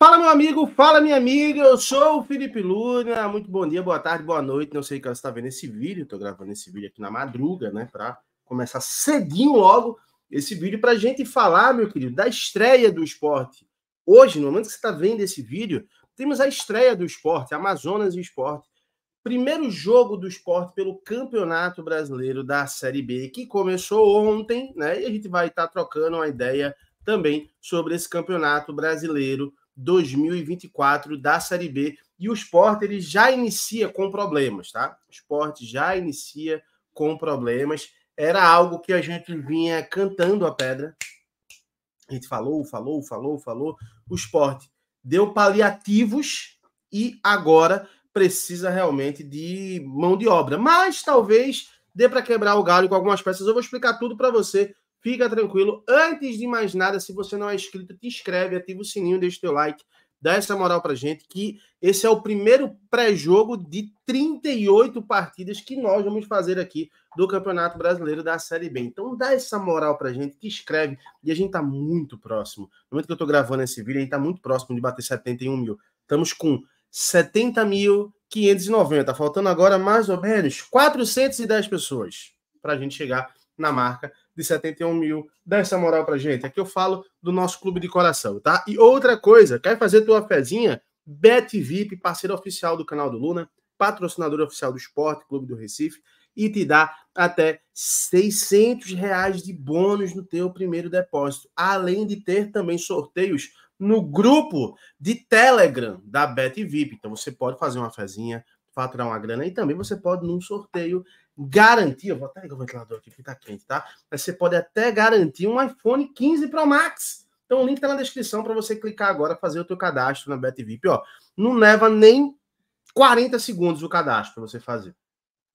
Fala, meu amigo, fala, minha amiga. Eu sou o Felipe Luna. Muito bom dia, boa tarde, boa noite. Não sei que você está vendo esse vídeo. Estou gravando esse vídeo aqui na madruga, né? Para começar cedinho logo esse vídeo para a gente falar, meu querido, da estreia do esporte. Hoje, no momento que você está vendo esse vídeo, temos a estreia do esporte, Amazonas e Esporte. Primeiro jogo do esporte pelo Campeonato Brasileiro da Série B, que começou ontem, né? E a gente vai estar tá trocando uma ideia também sobre esse Campeonato Brasileiro 2024 da Série B. E o esporte ele já inicia com problemas, tá? O esporte já inicia com problemas. Era algo que a gente vinha cantando a pedra. A gente falou, falou, falou, falou. O esporte deu paliativos e agora precisa realmente de mão de obra. Mas talvez dê para quebrar o galho com algumas peças. Eu vou explicar tudo para você Fica tranquilo. Antes de mais nada, se você não é inscrito, te inscreve, ativa o sininho, deixa o teu like, dá essa moral pra gente, que esse é o primeiro pré-jogo de 38 partidas que nós vamos fazer aqui do Campeonato Brasileiro da Série B. Então dá essa moral pra gente, te inscreve, e a gente tá muito próximo. No momento que eu tô gravando esse vídeo, a gente tá muito próximo de bater 71 mil. Estamos com 70.590, faltando agora mais ou menos 410 pessoas para a gente chegar na marca de 71 mil. Dá essa moral pra gente. Aqui eu falo do nosso clube de coração, tá? E outra coisa, quer fazer tua fezinha? Bet VIP, parceiro oficial do canal do Luna, patrocinador oficial do Esporte Clube do Recife, e te dá até 600 reais de bônus no teu primeiro depósito, além de ter também sorteios no grupo de Telegram da Bet VIP. Então você pode fazer uma fezinha, faturar uma grana. E também você pode, num sorteio, garantir. Eu vou até ligar o ventilador aqui, que tá quente, tá? Mas você pode até garantir um iPhone 15 Pro Max. Então o link tá na descrição para você clicar agora, fazer o teu cadastro na BetVip, ó. Não leva nem 40 segundos o cadastro para você fazer.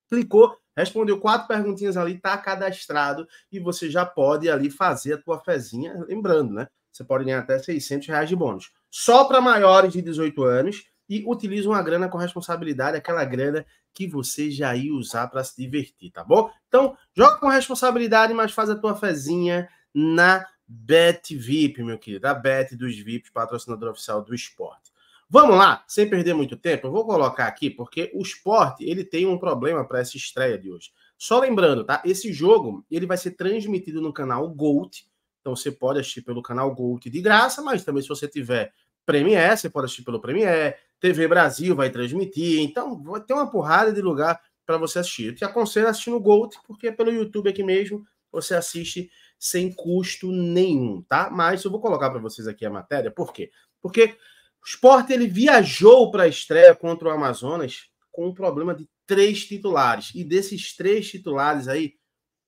Clicou, respondeu quatro perguntinhas ali, tá cadastrado e você já pode ali fazer a tua fezinha, lembrando, né? Você pode ganhar até 600 reais de bônus. Só para maiores de 18 anos, e utilize uma grana com responsabilidade, aquela grana que você já ia usar para se divertir, tá bom? Então, joga com responsabilidade, mas faz a tua fezinha na Bet VIP, meu querido, a Bet dos VIPs, patrocinador oficial do esporte. Vamos lá, sem perder muito tempo, eu vou colocar aqui porque o esporte ele tem um problema para essa estreia de hoje. Só lembrando, tá? Esse jogo ele vai ser transmitido no canal Gold, então você pode assistir pelo canal Gold de graça, mas também se você tiver Premier, você pode assistir pelo Premier, TV Brasil vai transmitir, então vai ter uma porrada de lugar para você assistir. Eu te aconselho a assistir no Gold, porque é pelo YouTube aqui mesmo você assiste sem custo nenhum, tá? Mas eu vou colocar para vocês aqui a matéria, por quê? Porque o Sport ele viajou para a estreia contra o Amazonas com um problema de três titulares. E desses três titulares aí,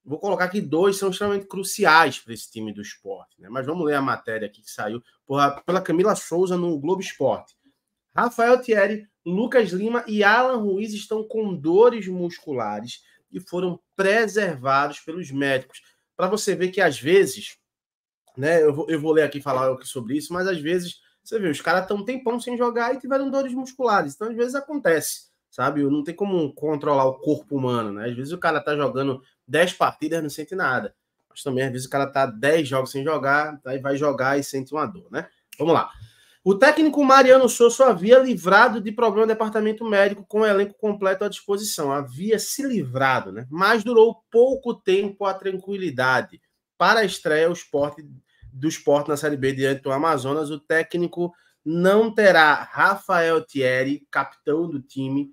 vou colocar que dois são extremamente cruciais para esse time do esporte. Né? Mas vamos ler a matéria aqui que saiu pela Camila Souza no Globo Esporte. Rafael Thierry, Lucas Lima e Alan Ruiz estão com dores musculares e foram preservados pelos médicos. Para você ver que às vezes, né? Eu vou, eu vou ler aqui falar sobre isso, mas às vezes você vê, os caras estão um tempão sem jogar e tiveram dores musculares. Então, às vezes acontece, sabe? Não tem como controlar o corpo humano, né? Às vezes o cara tá jogando 10 partidas e não sente nada. Mas também, às vezes, o cara tá 10 jogos sem jogar, aí vai jogar e sente uma dor, né? Vamos lá. O técnico Mariano Souza havia livrado de problema o departamento médico com o elenco completo à disposição. Havia se livrado, né? Mas durou pouco tempo a tranquilidade. Para a estreia esporte, do esporte na Série B diante do Amazonas, o técnico não terá Rafael Thierry, capitão do time,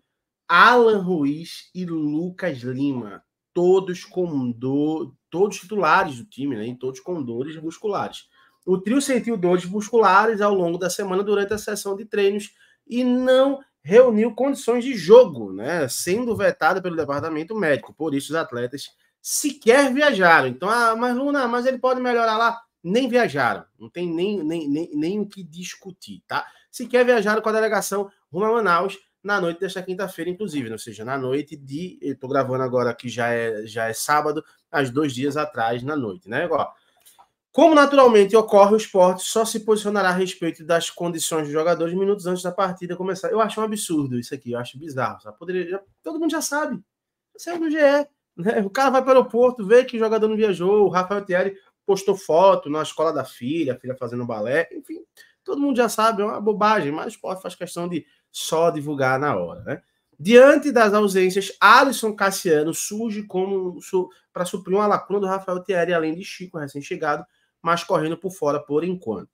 Alan Ruiz e Lucas Lima, todos com dor, todos titulares do time, né? E todos com dores musculares. O trio sentiu dores musculares ao longo da semana durante a sessão de treinos e não reuniu condições de jogo, né? Sendo vetada pelo departamento médico. Por isso, os atletas sequer viajaram. Então, ah, mas Luna, mas ele pode melhorar lá. Nem viajaram, não tem nem, nem, nem, nem o que discutir, tá? Sequer viajaram com a delegação rumo a Manaus na noite desta quinta-feira, inclusive, né? ou seja, na noite de. Eu tô gravando agora que já é, já é sábado, há dois dias atrás, na noite, né? Como naturalmente ocorre, o esporte só se posicionará a respeito das condições dos jogadores minutos antes da partida começar. Eu acho um absurdo isso aqui, eu acho bizarro. Sabe? Poderia, já, todo mundo já sabe. é no GE. Né? O cara vai para o aeroporto, vê que o jogador não viajou, o Rafael Thierry postou foto na escola da filha, a filha fazendo balé, enfim, todo mundo já sabe, é uma bobagem, mas o esporte faz questão de só divulgar na hora, né? Diante das ausências, Alisson Cassiano surge como para suprir uma lacuna do Rafael Thierry, além de Chico, recém-chegado, mas correndo por fora por enquanto.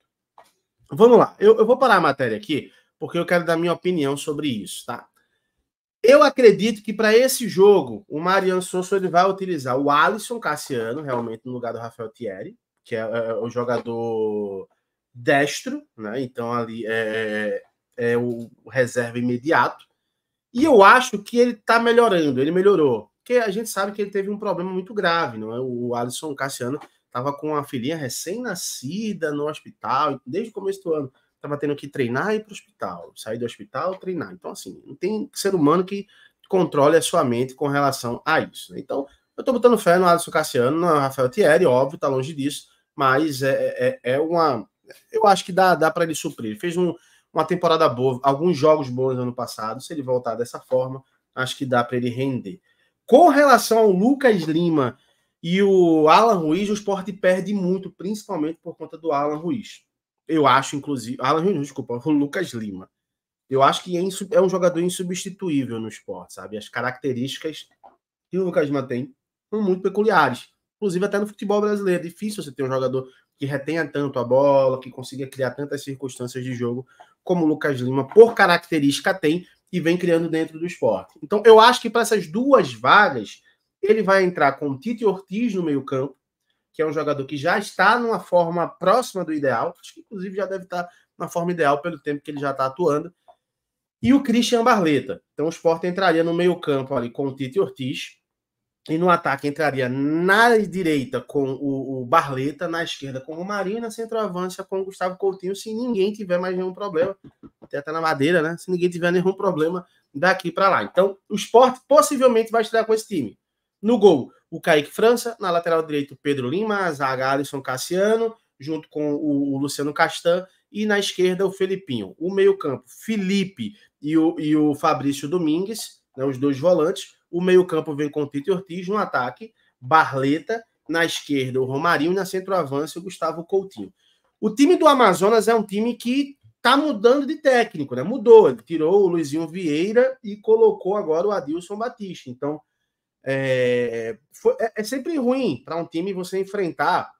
Vamos lá, eu, eu vou parar a matéria aqui, porque eu quero dar minha opinião sobre isso, tá? Eu acredito que para esse jogo, o Mariano Souza ele vai utilizar o Alisson Cassiano, realmente no lugar do Rafael Thierry, que é, é o é jogador destro, né? Então ali é, é, é o reserva imediato. E eu acho que ele está melhorando, ele melhorou. Porque a gente sabe que ele teve um problema muito grave, não é? O Alisson Cassiano Tava com a filhinha recém-nascida no hospital, desde o começo do ano. Tava tendo que treinar e ir para o hospital, sair do hospital, treinar. Então, assim, não tem ser humano que controle a sua mente com relação a isso. Né? Então, eu estou botando fé no Alisson Cassiano, no Rafael Thierry, óbvio, está longe disso, mas é, é, é, é uma. Eu acho que dá, dá para ele suprir. Ele fez um, uma temporada boa, alguns jogos bons no ano passado. Se ele voltar dessa forma, acho que dá para ele render. Com relação ao Lucas Lima, e o Alan Ruiz, o esporte perde muito, principalmente por conta do Alan Ruiz. Eu acho, inclusive. Alan Ruiz, desculpa, o Lucas Lima. Eu acho que é, é um jogador insubstituível no esporte, sabe? As características que o Lucas Lima tem são muito peculiares. Inclusive, até no futebol brasileiro. É difícil você ter um jogador que retenha tanto a bola, que consiga criar tantas circunstâncias de jogo como o Lucas Lima, por característica, tem e vem criando dentro do esporte. Então, eu acho que para essas duas vagas ele vai entrar com o Tite Ortiz no meio-campo, que é um jogador que já está numa forma próxima do ideal, acho que inclusive já deve estar na forma ideal pelo tempo que ele já está atuando, e o Christian Barleta. Então o Sport entraria no meio-campo ali com o Tite Ortiz, e no ataque entraria na direita com o, o Barleta, na esquerda com o Marinho, e na centroavança com o Gustavo Coutinho, se ninguém tiver mais nenhum problema, até tá na madeira, né? Se ninguém tiver nenhum problema daqui para lá. Então o Sport possivelmente vai estrear com esse time. No gol, o Kaique França, na lateral direito, Pedro Lima, a zaga Alisson Cassiano, junto com o Luciano Castan, e na esquerda, o Felipinho. O meio-campo, Felipe e o, e o Fabrício Domingues, né, os dois volantes. O meio-campo vem com o Tite Ortiz no ataque, Barleta, na esquerda, o Romarinho, e na avança o Gustavo Coutinho. O time do Amazonas é um time que tá mudando de técnico, né? Mudou, ele tirou o Luizinho Vieira e colocou agora o Adilson Batista. Então, é, foi, é, é sempre ruim para um time você enfrentar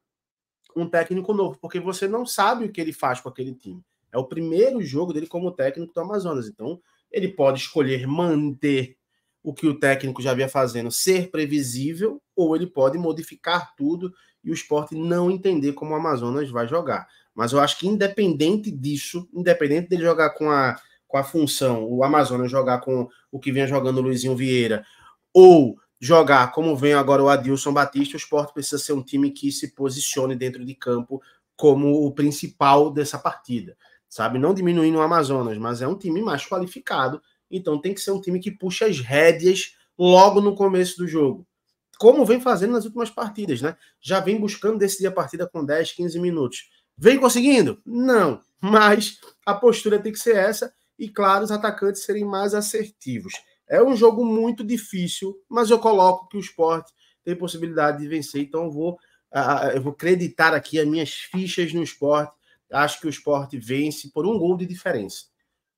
um técnico novo, porque você não sabe o que ele faz com aquele time. É o primeiro jogo dele como técnico do Amazonas. Então, ele pode escolher manter o que o técnico já havia fazendo ser previsível, ou ele pode modificar tudo e o esporte não entender como o Amazonas vai jogar. Mas eu acho que, independente disso, independente dele jogar com a, com a função, o Amazonas jogar com o que vinha jogando o Luizinho Vieira, ou jogar como vem agora o Adilson Batista, o esporte precisa ser um time que se posicione dentro de campo como o principal dessa partida, sabe? Não diminuindo o Amazonas, mas é um time mais qualificado, então tem que ser um time que puxa as rédeas logo no começo do jogo. Como vem fazendo nas últimas partidas, né? Já vem buscando decidir a partida com 10, 15 minutos. Vem conseguindo? Não. Mas a postura tem que ser essa e, claro, os atacantes serem mais assertivos. É um jogo muito difícil, mas eu coloco que o esporte tem possibilidade de vencer, então eu vou, uh, eu vou acreditar aqui as minhas fichas no esporte. Acho que o esporte vence por um gol de diferença.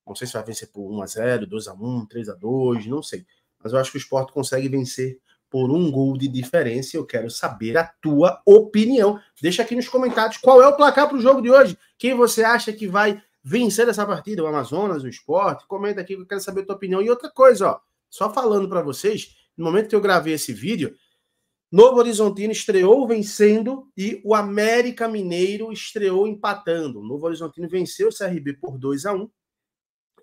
Não sei se vai vencer por 1x0, 2x1, 3x2, não sei. Mas eu acho que o esporte consegue vencer por um gol de diferença. Eu quero saber a tua opinião. Deixa aqui nos comentários qual é o placar para o jogo de hoje. Quem você acha que vai vencer essa partida, o Amazonas, o esporte. Comenta aqui que eu quero saber a tua opinião. E outra coisa, ó, só falando para vocês, no momento que eu gravei esse vídeo, Novo Horizontino estreou vencendo e o América Mineiro estreou empatando. Novo Horizontino venceu o CRB por 2 a 1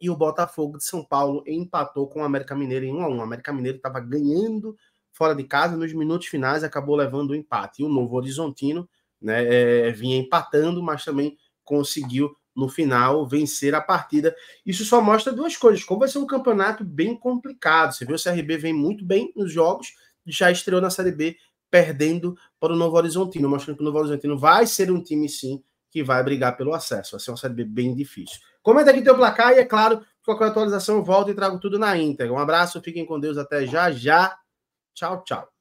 e o Botafogo de São Paulo empatou com o América Mineiro em 1 a 1. O América Mineiro estava ganhando fora de casa nos minutos finais acabou levando o empate. E o Novo Horizontino né, é, vinha empatando, mas também conseguiu no final vencer a partida. Isso só mostra duas coisas: como vai ser um campeonato bem complicado. Você viu o CRB vem muito bem nos jogos, já estreou na Série B perdendo para o Novo Horizontino, mostrando que o Novo Horizontino vai ser um time sim que vai brigar pelo acesso. Vai ser uma Série B bem difícil. Comenta aqui teu placar e é claro, qualquer atualização eu volto e trago tudo na íntegra. Um abraço, fiquem com Deus, até já já. Tchau, tchau.